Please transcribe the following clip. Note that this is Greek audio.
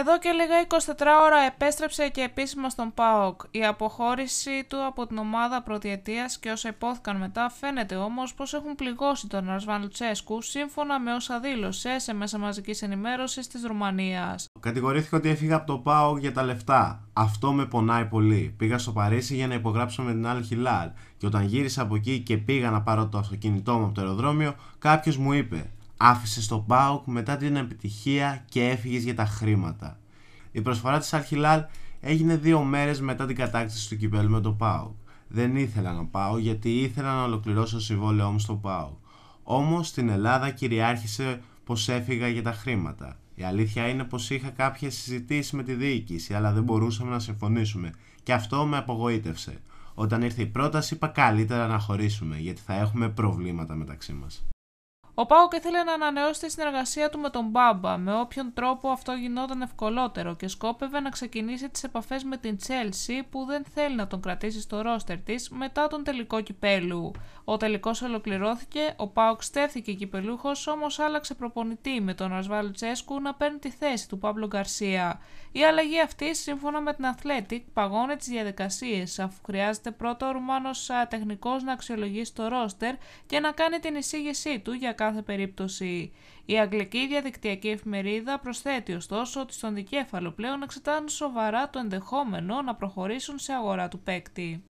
Εδώ και λίγα 24 ώρα επέστρεψε και επίσημα στον ΠΑΟΚ. Η αποχώρηση του από την ομάδα προδιετίας και όσα υπόθηκαν μετά φαίνεται όμως πως έχουν πληγώσει τον Αρσβάν σύμφωνα με όσα δήλωσε σε μέσα μαζικής ενημέρωσης της Ρουμανίας. Κατηγορήθηκε ότι έφυγα από το ΠΑΟΚ για τα λεφτά. Αυτό με πονάει πολύ. Πήγα στο Παρίσι για να υπογράψω με την άλλη Χιλάλ. και όταν γύρισα από εκεί και πήγα να πάρω το αυτοκίνητό μου από το αεροδρόμιο κάποιος μου είπε άφησε τον Πάοκ μετά την επιτυχία και έφυγες για τα χρήματα. Η προσφορά της Αρχιλάλ έγινε δύο μέρες μετά την κατάκτηση του κυπέλου με τον Πάοκ. Δεν ήθελα να πάω γιατί ήθελα να ολοκληρώσω το συμβόλαιό μου στο Πάοκ. Όμως στην Ελλάδα κυριάρχησε πως έφυγα για τα χρήματα. Η αλήθεια είναι πως είχα κάποιες συζητήσεις με τη διοίκηση, αλλά δεν μπορούσαμε να συμφωνήσουμε. Και αυτό με απογοήτευσε. Όταν ήρθε η πρόταση, είπα καλύτερα να χωρίσουμε, γιατί θα έχουμε προβλήματα μεταξύ μας. Ο Πάοκ ήθελε να ανανεώσει τη συνεργασία του με τον Μπάμπα, με όποιον τρόπο αυτό γινόταν ευκολότερο και σκόπευε να ξεκινήσει τις επαφές με την Τσέλσι που δεν θέλει να τον κρατήσει στο ρόστερ της μετά τον τελικό κυπέλου. Ο τελικός ολοκληρώθηκε, ο Πάοκ στέφθηκε κυπελούχος όμως άλλαξε προπονητή με τον ασβάλ Τσέσκου να παίρνει τη θέση του Παύλο Γκαρσία. Η αλλαγή αυτή σύμφωνα με την Athletic παγώνει τις διαδικασίες αφού χρειάζεται πρώτα ο Ρουμάνος τεχνικός να αξιολογήσει το ρόστερ και να κάνει την εισήγησή του για κάθε περίπτωση. Η αγγλική διαδικτυακή εφημερίδα προσθέτει ωστόσο ότι στον δικέφαλο πλέον εξετάζουν σοβαρά το ενδεχόμενο να προχωρήσουν σε αγορά του παίκτη.